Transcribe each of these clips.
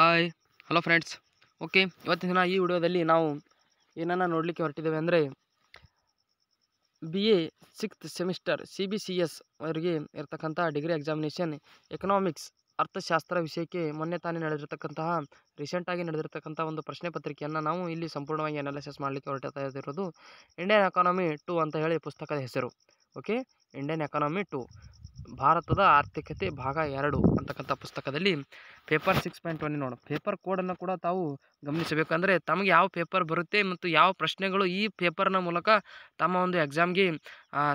hi hello friends okay ಇವತ್ತಿನ ದಿನ ಈ ವಿಡಿಯೋದಲ್ಲಿ ನಾವು ಏನನ್ನು ನೋಡಲಿಕ್ಕೆ ಹೊರಟಿದ್ದೇವೆ ಅಂದರೆ B A sixth semester C B C S ಅವರಿಗೆ ಇರತಕ್ಕಂಥ ಡಿಗ್ರಿ ಎಕ್ಸಾಮಿನೇಷನ್ ಎಕನಾಮಿಕ್ಸ್ ಅರ್ಥಶಾಸ್ತ್ರ ವಿಷಯಕ್ಕೆ ಮೊನ್ನೆ ತಾನೇ ನಡೆದಿರ್ತಕ್ಕಂತಹ ರೀಸೆಂಟಾಗಿ ನಡೆದಿರ್ತಕ್ಕಂಥ ಒಂದು ಪ್ರಶ್ನೆ ಪತ್ರಿಕೆಯನ್ನು ನಾವು ಇಲ್ಲಿ ಸಂಪೂರ್ಣವಾಗಿ ಅನಾಲಿಸಿಸ್ ಮಾಡಲಿಕ್ಕೆ ಹೊರಟ ಇಂಡಿಯನ್ ಎಕಾನಮಿ ಟು ಅಂತ ಹೇಳಿ ಪುಸ್ತಕದ ಹೆಸರು ಓಕೆ ಇಂಡಿಯನ್ ಎಕಾನಮಿ ಟು ಭಾರತದ ಆರ್ಥಿಕತೆ ಭಾಗ ಎರಡು ಅಂತಕ್ಕಂಥ ಪುಸ್ತಕದಲ್ಲಿ ಪೇಪರ್ ಸಿಕ್ಸ್ ಪಾಯಿಂಟ್ ಒನ್ ನೋಡೋಣ ಪೇಪರ್ ಕೋಡನ್ನು ಕೂಡ ತಾವು ಗಮನಿಸಬೇಕಂದ್ರೆ ತಮಗೆ ಯಾವ ಪೇಪರ್ ಬರುತ್ತೆ ಮತ್ತು ಯಾವ ಪ್ರಶ್ನೆಗಳು ಈ ಪೇಪರ್ನ ಮೂಲಕ ತಮ್ಮ ಒಂದು ಎಕ್ಸಾಮ್ಗೆ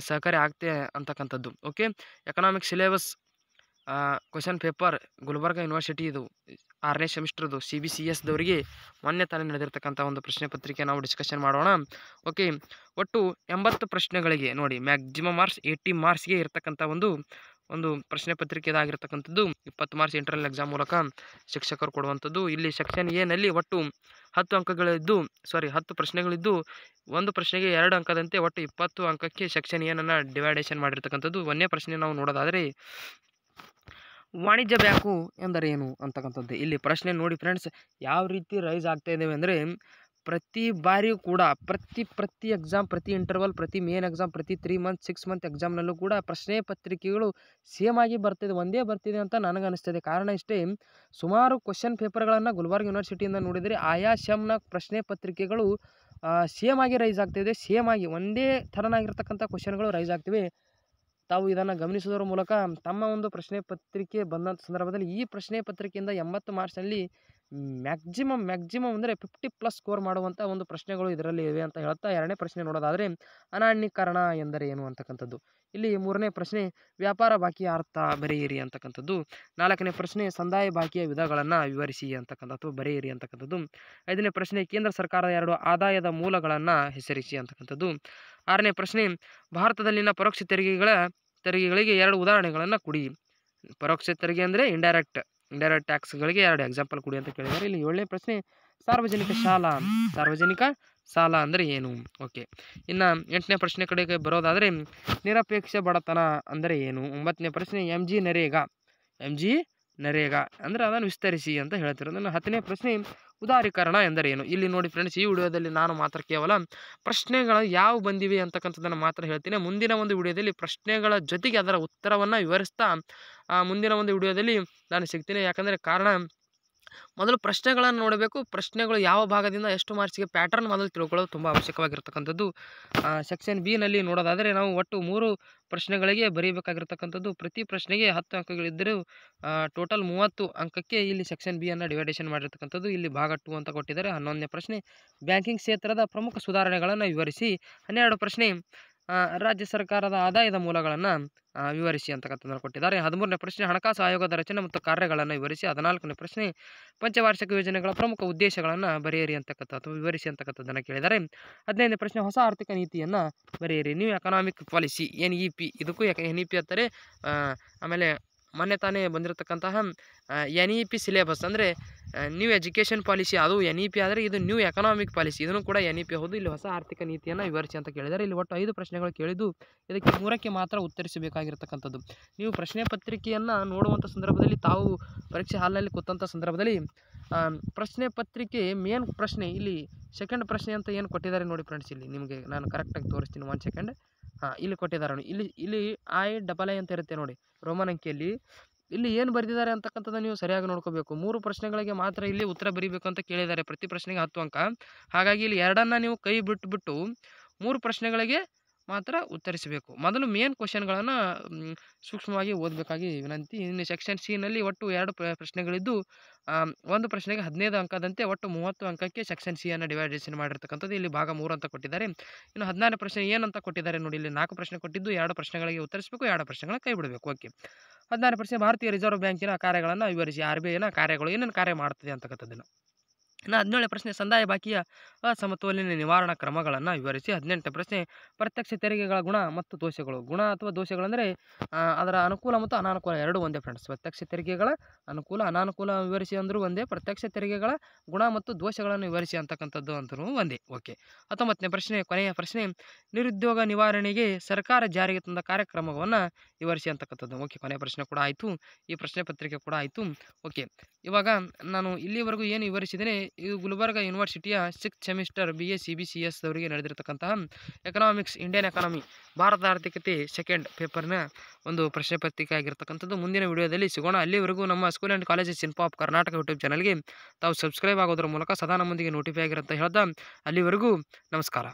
ಸಹಕಾರಿ ಆಗುತ್ತೆ ಅಂತಕ್ಕಂಥದ್ದು okay economic syllabus question paper Gulbarga university ಇದು ಆರನೇ ಸೆಮಿಸ್ಟರ್ದು ಸಿ ಬಿ ಸಿ ಎಸ್ದವರಿಗೆ ಮೊನ್ನೆ ತಾನೇ ನಡೆದಿರ್ತಕ್ಕಂಥ ಒಂದು ಪ್ರಶ್ನೆ ಪತ್ರಿಕೆ ನಾವು ಡಿಸ್ಕಷನ್ ಮಾಡೋಣ ಓಕೆ ಒಟ್ಟು ಎಂಬತ್ತು ಪ್ರಶ್ನೆಗಳಿಗೆ ನೋಡಿ ಮ್ಯಾಕ್ಸಿಮಮ್ ಮಾರ್ಕ್ಸ್ ಏಯ್ಟಿ ಮಾರ್ಕ್ಸ್ಗೆ ಇರ್ತಕ್ಕಂಥ ಒಂದು ಒಂದು ಪ್ರಶ್ನೆ ಪತ್ರಿಕೆದಾಗಿರ್ತಕ್ಕಂಥದ್ದು ಇಪ್ಪತ್ತು ಮಾರ್ಕ್ಸ್ ಇಂಟರ್ನಲ್ ಎಕ್ಸಾಮ್ ಮೂಲಕ ಶಿಕ್ಷಕರು ಕೊಡುವಂಥದ್ದು ಇಲ್ಲಿ ಸೆಕ್ಷನ್ ಎನಲ್ಲಿ ಒಟ್ಟು ಹತ್ತು ಅಂಕಗಳಿದ್ದು ಸಾರಿ ಹತ್ತು ಪ್ರಶ್ನೆಗಳಿದ್ದು ಒಂದು ಪ್ರಶ್ನೆಗೆ ಎರಡು ಅಂಕದಂತೆ ಒಟ್ಟು ಇಪ್ಪತ್ತು ಅಂಕಕ್ಕೆ ಸೆಕ್ಷನ್ ಏನನ್ನು ಡಿವೈಡೇಷನ್ ಮಾಡಿರ್ತಕ್ಕಂಥದ್ದು ಒಂದೇ ಪ್ರಶ್ನೆ ನಾವು ನೋಡೋದಾದರೆ ವಾಣಿಜ್ಯ ಬ್ಯಾಂಕು ಎಂದರೇನು ಅಂತಕ್ಕಂಥದ್ದು ಇಲ್ಲಿ ಪ್ರಶ್ನೆ ನೋಡಿ ಫ್ರೆಂಡ್ಸ್ ಯಾವ ರೀತಿ ರೈಸ್ ಆಗ್ತಾ ಇದ್ದೇವೆ ಅಂದರೆ ಪ್ರತಿ ಬಾರಿಯೂ ಕೂಡ ಪ್ರತಿ ಪ್ರತಿ ಎಕ್ಸಾಮ್ ಪ್ರತಿ ಇಂಟರ್ವಲ್ ಪ್ರತಿ ಮೇನ್ ಎಕ್ಸಾಮ್ ಪ್ರತಿ ತ್ರೀ ಮಂತ್ ಸಿಕ್ಸ್ ಮಂತ್ ಎಕ್ಸಾಮ್ನಲ್ಲೂ ಕೂಡ ಪ್ರಶ್ನೆ ಪತ್ರಿಕೆಗಳು ಸೇಮ್ ಆಗಿ ಬರ್ತಿದೆ ಒಂದೇ ಬರ್ತಿದೆ ಅಂತ ನನಗೆ ಅನಿಸ್ತಿದೆ ಕಾರಣ ಇಷ್ಟೇ ಸುಮಾರು ಕ್ವಶನ್ ಪೇಪರ್ಗಳನ್ನು ಗುಲ್ಬರ್ಗ್ ಯೂನಿವರ್ಸಿಟಿಯಿಂದ ನೋಡಿದರೆ ಆಯಾ ಶಮ್ನ ಪ್ರಶ್ನೆ ಪತ್ರಿಕೆಗಳು ಸೇಮ್ ಆಗಿ ರೈಸ್ ಆಗ್ತಿದೆ ಸೇಮ್ ಆಗಿ ಒಂದೇ ಥರನಾಗಿರ್ತಕ್ಕಂಥ ಕ್ವಶನ್ಗಳು ರೈಸ್ ಆಗ್ತಿವೆ ತಾವು ಇದನ್ನು ಗಮನಿಸುವುದರ ಮೂಲಕ ತಮ್ಮ ಒಂದು ಪ್ರಶ್ನೆ ಪತ್ರಿಕೆ ಬಂದಂಥ ಸಂದರ್ಭದಲ್ಲಿ ಈ ಪ್ರಶ್ನೆ ಪತ್ರಿಕೆಯಿಂದ ಎಂಬತ್ತು ಮಾರ್ಚ್ನಲ್ಲಿ ಮ್ಯಾಕ್ಸಿಮಮ್ ಮ್ಯಾಕ್ಸಿಮಮ್ ಅಂದರೆ ಫಿಫ್ಟಿ ಪ್ಲಸ್ ಸ್ಕೋರ್ ಮಾಡುವಂಥ ಒಂದು ಪ್ರಶ್ನೆಗಳು ಇದರಲ್ಲಿ ಇವೆ ಅಂತ ಹೇಳ್ತಾ ಎರಡನೇ ಪ್ರಶ್ನೆ ನೋಡೋದಾದರೆ ಅನಾಣ್ಯೀಕರಣ ಎಂದರೆ ಏನು ಅಂತಕ್ಕಂಥದ್ದು ಇಲ್ಲಿ ಮೂರನೇ ಪ್ರಶ್ನೆ ವ್ಯಾಪಾರ ಬಾಕಿಯ ಅರ್ಥ ಬರೆಯಿರಿ ಅಂತಕ್ಕಂಥದ್ದು ನಾಲ್ಕನೇ ಪ್ರಶ್ನೆ ಸಂದಾಯ ಬಾಕಿಯ ವಿಧಗಳನ್ನು ವಿವರಿಸಿ ಅಥವಾ ಬರೆಯಿರಿ ಅಂತಕ್ಕಂಥದ್ದು ಐದನೇ ಪ್ರಶ್ನೆ ಕೇಂದ್ರ ಸರ್ಕಾರದ ಎರಡು ಆದಾಯದ ಮೂಲಗಳನ್ನು ಹೆಸರಿಸಿ ಅಂತಕ್ಕಂಥದ್ದು ಆರನೇ ಪ್ರಶ್ನೆ ಭಾರತದಲ್ಲಿನ ಪರೋಕ್ಷ ತೆರಿಗೆಗಳ ತೆರಿಗೆಗಳಿಗೆ ಎರಡು ಉದಾಹರಣೆಗಳನ್ನು ಕೊಡಿ ಪರೋಕ್ಷ ತೆರಿಗೆ ಅಂದರೆ ಇಂಡೈರೆಕ್ಟ್ ಇಂಡೈರೆಕ್ಟ್ ಟ್ಯಾಕ್ಸ್ಗಳಿಗೆ ಎರಡು ಎಕ್ಸಾಂಪಲ್ ಕೊಡಿ ಅಂತ ಕೇಳಿದ್ದಾರೆ ಇಲ್ಲಿ ಏಳನೇ ಪ್ರಶ್ನೆ ಸಾರ್ವಜನಿಕ ಶಾಲಾ ಸಾರ್ವಜನಿಕ ಸಾಲ ಅಂದರೆ ಏನು ಓಕೆ ಇನ್ನು ಎಂಟನೇ ಪ್ರಶ್ನೆ ಕಡೆಗೆ ಬರೋದಾದರೆ ನಿರಪೇಕ್ಷ ಬಡತನ ಅಂದರೆ ಏನು ಒಂಬತ್ತನೇ ಪ್ರಶ್ನೆ M G NREGA M G NREGA ಅಂದರೆ ಅದನ್ನು ವಿಸ್ತರಿಸಿ ಅಂತ ಹೇಳ್ತಿರೋದನ್ನು ಹತ್ತನೇ ಪ್ರಶ್ನೆ ಉದಾರೀಕರಣ ಎಂದರೇನು ಇಲ್ಲಿ ನೋಡಿ ಫ್ರೆಂಡ್ಸ್ ಈ ವಿಡಿಯೋದಲ್ಲಿ ನಾನು ಮಾತ್ರ ಕೇವಲ ಪ್ರಶ್ನೆಗಳು ಯಾವ ಬಂದಿವೆ ಅಂತಕ್ಕಂಥದ್ದನ್ನು ಮಾತ್ರ ಹೇಳ್ತೀನಿ ಮುಂದಿನ ಒಂದು ವಿಡಿಯೋದಲ್ಲಿ ಪ್ರಶ್ನೆಗಳ ಜೊತೆಗೆ ಅದರ ಉತ್ತರವನ್ನು ವಿವರಿಸ್ತಾ ಮುಂದಿನ ಒಂದು ವಿಡಿಯೋದಲ್ಲಿ ನಾನು ಸಿಗ್ತೀನಿ ಯಾಕಂದರೆ ಕಾರಣ ಮೊದಲು ಪ್ರಶ್ನೆಗಳನ್ನು ನೋಡಬೇಕು ಪ್ರಶ್ನೆಗಳು ಯಾವ ಭಾಗದಿಂದ ಎಷ್ಟು ಮಾರ್ಕ್ಸ್ಗೆ ಪ್ಯಾಟರ್ನ್ ಮೊದಲು ತಿಳ್ಕೊಳ್ಳೋದು ತುಂಬ ಅವಶ್ಯಕವಾಗಿರ್ತಕ್ಕಂಥದ್ದು ಸೆಕ್ಷನ್ ಬಿ ನಲ್ಲಿ ನೋಡೋದಾದರೆ ನಾವು ಒಟ್ಟು ಮೂರು ಪ್ರಶ್ನೆಗಳಿಗೆ ಬರೀಬೇಕಾಗಿರ್ತಕ್ಕಂಥದ್ದು ಪ್ರತಿ ಪ್ರಶ್ನೆಗೆ ಹತ್ತು ಅಂಕಗಳಿದ್ದರೂ ಟೋಟಲ್ ಮೂವತ್ತು ಅಂಕಕ್ಕೆ ಇಲ್ಲಿ ಸೆಕ್ಷನ್ ಬಿಯನ್ನು ಡಿವೈಡೇಷನ್ ಮಾಡಿರ್ತಕ್ಕಂಥದ್ದು ಇಲ್ಲಿ ಭಾಗ ಟು ಅಂತ ಕೊಟ್ಟಿದ್ದಾರೆ ಹನ್ನೊಂದನೇ ಪ್ರಶ್ನೆ ಬ್ಯಾಂಕಿಂಗ್ ಕ್ಷೇತ್ರದ ಪ್ರಮುಖ ಸುಧಾರಣೆಗಳನ್ನು ವಿವರಿಸಿ ಹನ್ನೆರಡು ಪ್ರಶ್ನೆ ರಾಜ್ಯ ಸರ್ಕಾರದ ಆದಾಯದ ಮೂಲಗಳನ್ನು ವಿವರಿಸಿ ಅಂತಕ್ಕಂಥದ್ದನ್ನು ಕೊಟ್ಟಿದ್ದಾರೆ ಹದಿಮೂರನೇ ಪ್ರಶ್ನೆ ಹಣಕಾಸು ಆಯೋಗದ ರಚನೆ ಮತ್ತು ಕಾರ್ಯಗಳನ್ನು ವಿವರಿಸಿ ಹದಿನಾಲ್ಕನೇ ಪ್ರಶ್ನೆ ಪಂಚವಾರ್ಷಿಕ ಯೋಜನೆಗಳ ಪ್ರಮುಖ ಉದ್ದೇಶಗಳನ್ನು ಬರೆಯಿರಿ ಅಥವಾ ವಿವರಿಸಿ ಅಂತಕ್ಕಂಥದ್ದನ್ನು ಕೇಳಿದ್ದಾರೆ ಹದಿನೈದನೇ ಪ್ರಶ್ನೆ ಹೊಸ ಆರ್ಥಿಕ ನೀತಿಯನ್ನು ಬರೆಯಿರಿ new economic policy N E P ಇದಕ್ಕೂ ಎನ್ ಇ ಪಿ ಅಂತಾರೆ ಆಮೇಲೆ ಮೊನ್ನೆ ತಾನೇ ಬಂದಿರತಕ್ಕಂತಹ ಎನ್ ಇ ಪಿ ಸಿಲೆಬಸ್ ಅಂದರೆ ನ್ಯೂ ಎಜುಕೇಷನ್ ಪಾಲಿಸಿ ಅದು ಎನ್ ಇ e ಪಿ ಆದರೆ ಇದು ನ್ಯೂ ಎಕನಾಮಿಕ್ ಪಾಲಿಸಿ ಇದನ್ನು ಕೂಡ ಎನ್ ಇ ಪಿ ಹೌದು ಇಲ್ಲಿ ಹೊಸ ಆರ್ಥಿಕ ನೀತಿಯನ್ನು ವಿವರಿಸಿ ಅಂತ ಕೇಳಿದರೆ ಇಲ್ಲಿ ಒಟ್ಟು ಐದು ಪ್ರಶ್ನೆಗಳು ಕೇಳಿದ್ದು ಇದಕ್ಕೆ ಮೂರಕ್ಕೆ ಮಾತ್ರ ಉತ್ತರಿಸಬೇಕಾಗಿರ್ತಕ್ಕಂಥದ್ದು ನೀವು ಪ್ರಶ್ನೆ ಪತ್ರಿಕೆಯನ್ನು ನೋಡುವಂಥ ಸಂದರ್ಭದಲ್ಲಿ ತಾವು ಪರೀಕ್ಷೆ ಹಾಲ್ನಲ್ಲಿ ಕೂತಂಥ ಸಂದರ್ಭದಲ್ಲಿ ಪ್ರಶ್ನೆ ಪತ್ರಿಕೆ ಮೇನ್ ಪ್ರಶ್ನೆ ಇಲ್ಲಿ ಸೆಕೆಂಡ್ ಪ್ರಶ್ನೆ ಅಂತ ಏನು ಕೊಟ್ಟಿದ್ದಾರೆ ನೋಡಿ ಫ್ರೆಂಡ್ಸ್ ಇಲ್ಲಿ ನಿಮಗೆ ನಾನು ಕರೆಕ್ಟಾಗಿ ತೋರಿಸ್ತೀನಿ ಒನ್ ಸೆಕೆಂಡ್ ಇಲ್ಲಿ ಕೊಟ್ಟಿದ್ದಾರೆ ನೋಡಿ ಇಲ್ಲಿ ಇಲ್ಲಿ ಐ ಡಬಲ್ ಐ ಅಂತ ಇರುತ್ತೆ ನೋಡಿ ರೋಮನ್ ಅಂಕಿಯಲ್ಲಿ ಇಲ್ಲಿ ಏನು ಬರೆದಿದ್ದಾರೆ ಅಂತಕ್ಕಂಥದ್ದು ನೀವು ಸರಿಯಾಗಿ ನೋಡ್ಕೋಬೇಕು ಮೂರು ಪ್ರಶ್ನೆಗಳಿಗೆ ಮಾತ್ರ ಇಲ್ಲಿ ಉತ್ತರ ಬರೀಬೇಕು ಅಂತ ಕೇಳಿದ್ದಾರೆ ಪ್ರತಿ ಪ್ರಶ್ನೆಗೆ ಹತ್ತು ಅಂಕ ಹಾಗಾಗಿ ಇಲ್ಲಿ ಎರಡನ್ನು ನೀವು ಕೈ ಬಿಟ್ಟುಬಿಟ್ಟು ಮೂರು ಪ್ರಶ್ನೆಗಳಿಗೆ ಮಾತ್ರ ಉತ್ತರಿಸಬೇಕು ಮೊದಲು ಮೇನ್ ಕ್ವಶನ್ಗಳನ್ನು ಸೂಕ್ಷ್ಮವಾಗಿ ಓದಬೇಕಾಗಿ ವಿನಂತಿ ಇನ್ನು ಸೆಕ್ಷನ್ ಸಿನಲ್ಲಿ ಒಟ್ಟು ಎರಡು ಪ್ರಶ್ನೆಗಳಿದ್ದು ಒಂದು ಪ್ರಶ್ನೆಗೆ ಹದಿನೈದು ಅಂಕದಂತೆ ಒಟ್ಟು ಮೂವತ್ತು ಅಂಕಕ್ಕೆ ಸೆಕ್ಷನ್ ಸಿಯನ್ನು ಡಿವೈಡೇಷನ್ ಮಾಡಿರ್ತಕ್ಕಂಥದ್ದು ಇಲ್ಲಿ ಭಾಗ ಮೂರು ಅಂತ ಕೊಟ್ಟಿದ್ದಾರೆ ಇನ್ನು ಹದಿನಾರು ಪ್ರಶ್ನೆ ಏನಂತ ಕೊಟ್ಟಿದ್ದಾರೆ ನೋಡಿ ಇಲ್ಲಿ ನಾಲ್ಕು ಪ್ರಶ್ನೆ ಕೊಟ್ಟಿದ್ದು ಎರಡು ಪ್ರಶ್ನೆಗಳಿಗೆ ಉತ್ತರಿಸಬೇಕು ಎರಡು ಪ್ರಶ್ನೆಗಳ ಕೈ ಬಿಡಬೇಕು ಓಕೆ ಹದಿನಾರು ಪ್ರಶ್ನೆ ಭಾರತೀಯ ರಿಸರ್ವ್ ಬ್ಯಾಂಕಿನ ಕಾರ್ಯಗಳನ್ನು ವಿವರಿಸಿ ಆರ್ ಬಿ ಐನ ಕಾರ್ಯಗಳು ಏನೇನು ಕಾರ್ಯ ಮಾಡ್ತದೆ ಅಂತಕ್ಕಂಥದ್ದನ್ನು ಇನ್ನು ಹದಿನೇಳನೇ ಪ್ರಶ್ನೆ ಸಂದಾಯ ಬಾಕಿಯ ಅಸಮತೋಲಿನ ನಿವಾರಣಾ ಕ್ರಮಗಳನ್ನು ವಿವರಿಸಿ ಹದಿನೆಂಟನೇ ಪ್ರಶ್ನೆ ಪ್ರತ್ಯಕ್ಷ ತೆರಿಗೆಗಳ ಗುಣ ಮತ್ತು ದೋಷಗಳು ಗುಣ ಅಥವಾ ದೋಷಗಳಂದರೆ ಅದರ ಅನುಕೂಲ ಮತ್ತು ಅನಾನುಕೂಲ ಎರಡು ಒಂದೇ ಫ್ರೆಂಡ್ಸ್ ಪ್ರತ್ಯಕ್ಷ ತೆರಿಗೆಗಳ ಅನುಕೂಲ ಅನಾನುಕೂಲ ವಿವರಿಸಿ ಅಂದರೂ ಒಂದೇ ಪ್ರತ್ಯಕ್ಷ ತೆರಿಗೆಗಳ ಗುಣ ಮತ್ತು ದೋಷಗಳನ್ನು ವಿವರಿಸಿ ಅಂತಕ್ಕಂಥದ್ದು ಅಂತಲೂ ಒಂದೇ ಓಕೆ ಹತ್ತೊಂಬತ್ತನೇ ಪ್ರಶ್ನೆ ಕೊನೆಯ ಪ್ರಶ್ನೆ ನಿರುದ್ಯೋಗ ನಿವಾರಣೆಗೆ ಸರ್ಕಾರ ಜಾರಿಗೆ ತಂದ ಕಾರ್ಯಕ್ರಮವನ್ನು ವಿವರಿಸಿ ಅಂತಕ್ಕಂಥದ್ದು ಓಕೆ ಕೊನೆಯ ಪ್ರಶ್ನೆ ಕೂಡ ಆಯಿತು ಈ ಪ್ರಶ್ನೆ ಪತ್ರಿಕೆ ಕೂಡ ಆಯಿತು ಓಕೆ ಇವಾಗ ನಾನು ಇಲ್ಲಿವರೆಗೂ ಏನು ವಿವರಿಸಿದರೆ ಇದು ಗುಲ್ಬರ್ಗ ಯೂನಿವರ್ಸಿಟಿಯ six semester B S C B C S ಅವರಿಗೆ ನಡೆದಿರತಕ್ಕಂತಹ ಎಕನಾಮಿಕ್ಸ್ ಇಂಡಿಯನ್ ಎಕಾನಮಿ ಭಾರತ ಆರ್ಥಿಕತೆ ಸೆಕೆಂಡ್ ಪೇಪರ್ನ ಒಂದು ಪ್ರಶ್ನೆ ಪತ್ರಿಕೆ ಆಗಿರ್ತಕ್ಕಂಥದ್ದು ಮುಂದಿನ ವಿಡಿಯೋದಲ್ಲಿ ಸಿಗೋಣ ಅಲ್ಲಿವರೆಗೂ ನಮ್ಮ school and colleges info of Karnataka YouTube ಚಾನಲ್ಗೆ ತಾವು ಸಬ್ಸ್ಕ್ರೈಬ್ ಆಗೋದ್ರ ಮೂಲಕ ಸದಾ ನಮ್ಮೊಂದಿಗೆ ನೋಟಿಫೈ ಆಗಿರಂತ ಹೇಳ್ತಾ ಅಲ್ಲಿವರೆಗೂ ನಮಸ್ಕಾರ